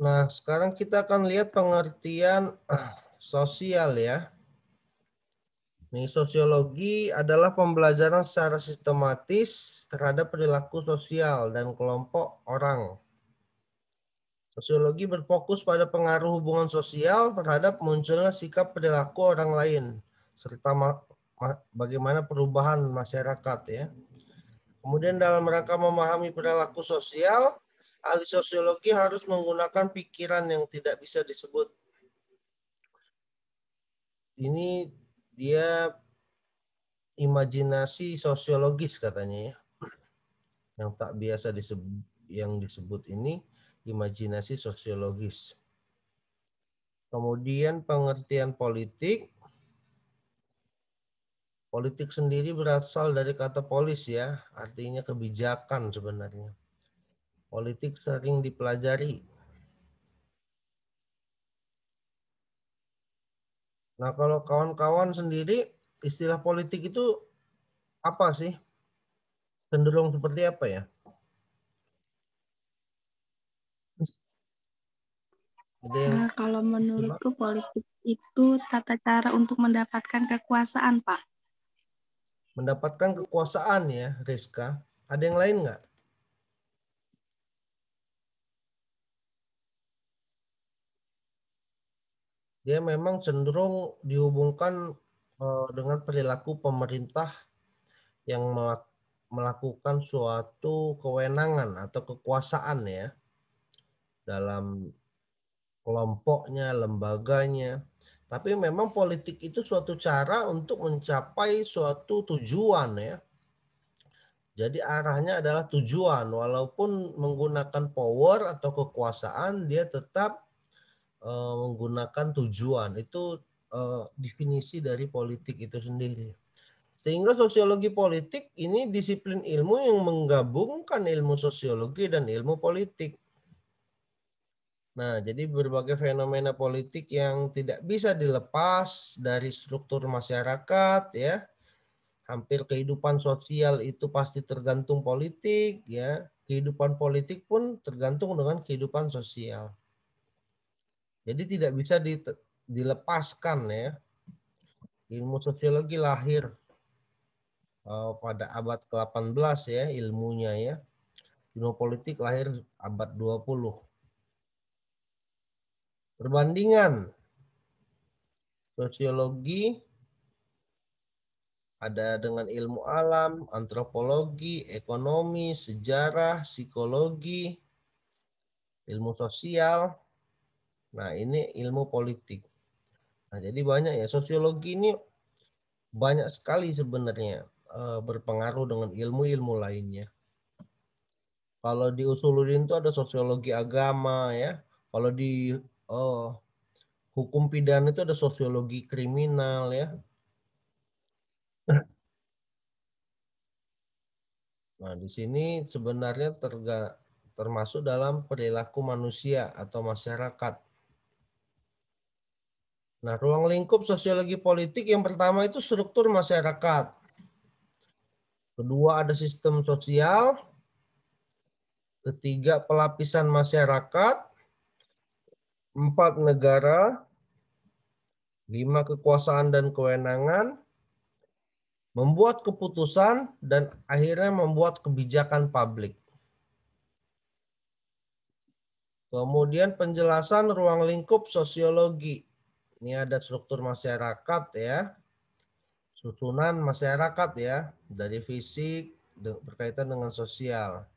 Nah, sekarang kita akan lihat pengertian sosial ya. Nih, sosiologi adalah pembelajaran secara sistematis terhadap perilaku sosial dan kelompok orang. Sosiologi berfokus pada pengaruh hubungan sosial terhadap munculnya sikap perilaku orang lain, serta bagaimana perubahan masyarakat ya. Kemudian dalam rangka memahami perilaku sosial, ahli sosiologi harus menggunakan pikiran yang tidak bisa disebut. Ini dia imajinasi sosiologis katanya ya. Yang tak biasa disebut yang disebut ini imajinasi sosiologis. Kemudian pengertian politik. Politik sendiri berasal dari kata polis ya, artinya kebijakan sebenarnya Politik sering dipelajari. Nah, kalau kawan-kawan sendiri istilah politik itu apa sih? Cenderung seperti apa ya? Nah, kalau menurutku politik itu tata cara untuk mendapatkan kekuasaan, Pak. Mendapatkan kekuasaan ya, Rizka. Ada yang lain nggak? dia memang cenderung dihubungkan uh, dengan perilaku pemerintah yang melakukan suatu kewenangan atau kekuasaan ya dalam kelompoknya, lembaganya. Tapi memang politik itu suatu cara untuk mencapai suatu tujuan ya. Jadi arahnya adalah tujuan walaupun menggunakan power atau kekuasaan dia tetap uh, menggunakan tujuan itu uh, definisi dari politik itu sendiri. Sehingga sosiologi politik ini disiplin ilmu yang menggabungkan ilmu sosiologi dan ilmu politik. Nah, jadi berbagai fenomena politik yang tidak bisa dilepas dari struktur masyarakat ya. Hampir kehidupan sosial itu pasti tergantung politik ya. Kehidupan politik pun tergantung dengan kehidupan sosial. Jadi tidak bisa dilepaskan ya. Ilmu sosiologi lahir uh, pada abad ke-18 ya ilmunya ya. Ilmu politik lahir abad 20. Perbandingan sosiologi ada dengan ilmu alam, antropologi, ekonomi, sejarah, psikologi, ilmu sosial, Nah, ini ilmu politik. Nah, jadi banyak ya sosiologi ini banyak sekali sebenarnya eh, berpengaruh dengan ilmu-ilmu lainnya. Kalau di usuludin itu ada sosiologi agama ya. Kalau di oh, hukum pidana itu ada sosiologi kriminal ya. Nah, di sini sebenarnya terga, termasuk dalam perilaku manusia atau masyarakat Nah, ruang lingkup sosiologi politik yang pertama itu struktur masyarakat. Kedua ada sistem sosial. Ketiga pelapisan masyarakat. Empat negara. Lima kekuasaan dan kewenangan. Membuat keputusan dan akhirnya membuat kebijakan publik. Kemudian penjelasan ruang lingkup sosiologi ini ada struktur masyarakat ya. Susunan masyarakat ya. Dari fisik berkaitan dengan sosial.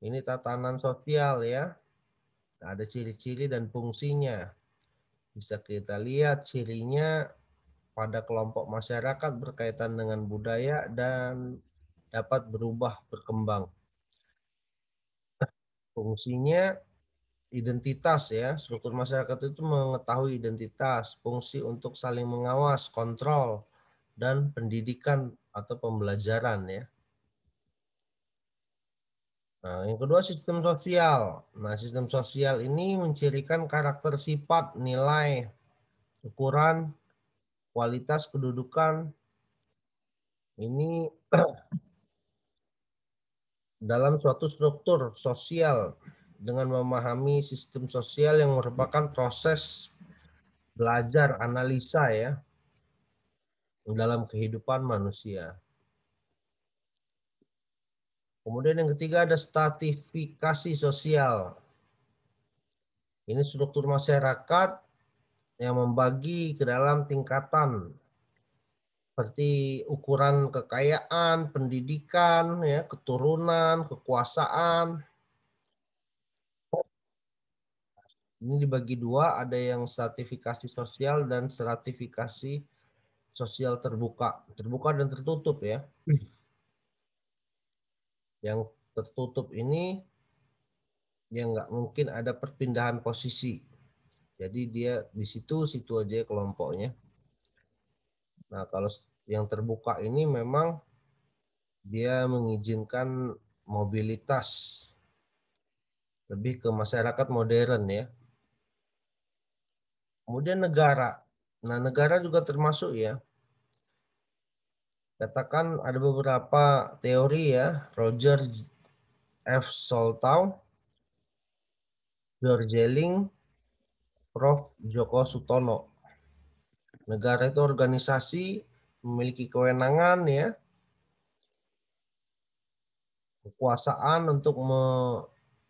Ini tatanan sosial ya. Ada ciri-ciri dan fungsinya. Bisa kita lihat cirinya pada kelompok masyarakat berkaitan dengan budaya dan dapat berubah berkembang. Fungsinya identitas ya struktur masyarakat itu mengetahui identitas fungsi untuk saling mengawas kontrol dan pendidikan atau pembelajaran ya Nah, yang kedua sistem sosial. Nah, sistem sosial ini mencirikan karakter sifat, nilai, ukuran, kualitas kedudukan. Ini dalam suatu struktur sosial dengan memahami sistem sosial yang merupakan proses belajar analisa ya dalam kehidupan manusia. Kemudian yang ketiga ada statifikasi sosial. Ini struktur masyarakat yang membagi ke dalam tingkatan seperti ukuran kekayaan, pendidikan, ya, keturunan, kekuasaan, Ini dibagi dua, ada yang stratifikasi sosial dan stratifikasi sosial terbuka. Terbuka dan tertutup ya. Hmm. Yang tertutup ini yang nggak mungkin ada perpindahan posisi. Jadi dia di situ situ aja kelompoknya. Nah, kalau yang terbuka ini memang dia mengizinkan mobilitas lebih ke masyarakat modern ya. Kemudian negara. Nah, negara juga termasuk ya. Katakan ada beberapa teori ya, Roger F. Soltau, George Jelling, Prof. Joko Sutono. Negara itu organisasi memiliki kewenangan ya, kekuasaan untuk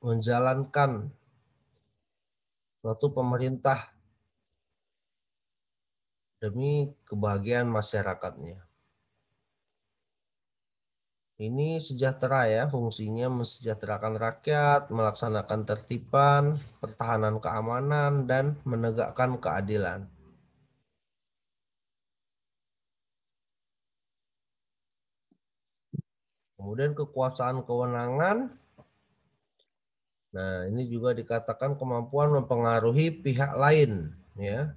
menjalankan suatu pemerintah demi kebahagiaan masyarakatnya. Ini sejahtera ya, fungsinya mensejahterakan rakyat, melaksanakan tertiban, pertahanan keamanan, dan menegakkan keadilan. Kemudian kekuasaan kewenangan. Nah, ini juga dikatakan kemampuan mempengaruhi pihak lain, ya.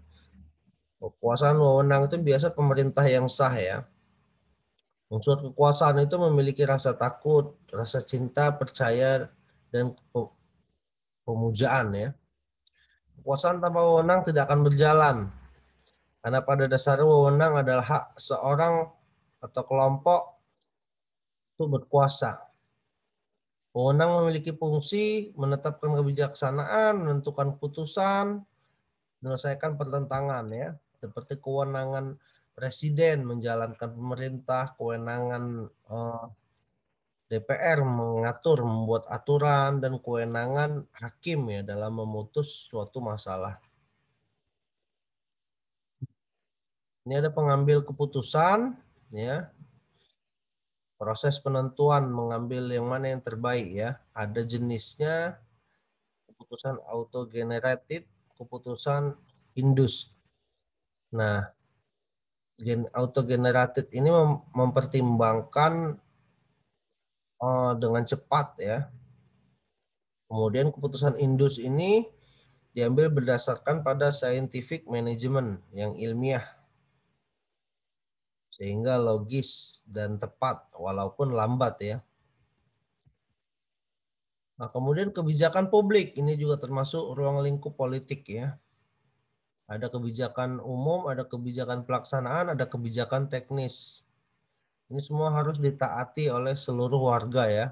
Kekuasaan wewenang itu biasa pemerintah yang sah ya. Unsur kekuasaan itu memiliki rasa takut, rasa cinta, percaya, dan pemujaan ya. Kekuasaan tanpa wewenang tidak akan berjalan. Karena pada dasarnya wewenang adalah hak seorang atau kelompok untuk berkuasa. Wewenang memiliki fungsi menetapkan kebijaksanaan, menentukan putusan, menyelesaikan pertentangan ya seperti kewenangan presiden menjalankan pemerintah, kewenangan eh, DPR mengatur, membuat aturan dan kewenangan hakim ya dalam memutus suatu masalah. Ini ada pengambil keputusan ya. Proses penentuan mengambil yang mana yang terbaik ya. Ada jenisnya keputusan auto generated, keputusan indus Nah, auto generated ini mem mempertimbangkan uh, dengan cepat ya. Kemudian keputusan indus ini diambil berdasarkan pada scientific management yang ilmiah sehingga logis dan tepat walaupun lambat ya. Nah, kemudian kebijakan publik ini juga termasuk ruang lingkup politik ya. Ada kebijakan umum, ada kebijakan pelaksanaan, ada kebijakan teknis. Ini semua harus ditaati oleh seluruh warga ya.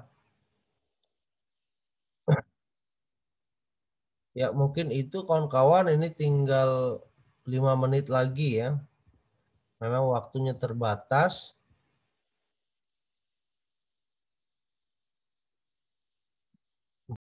Ya mungkin itu kawan-kawan ini tinggal lima menit lagi ya. Memang waktunya terbatas.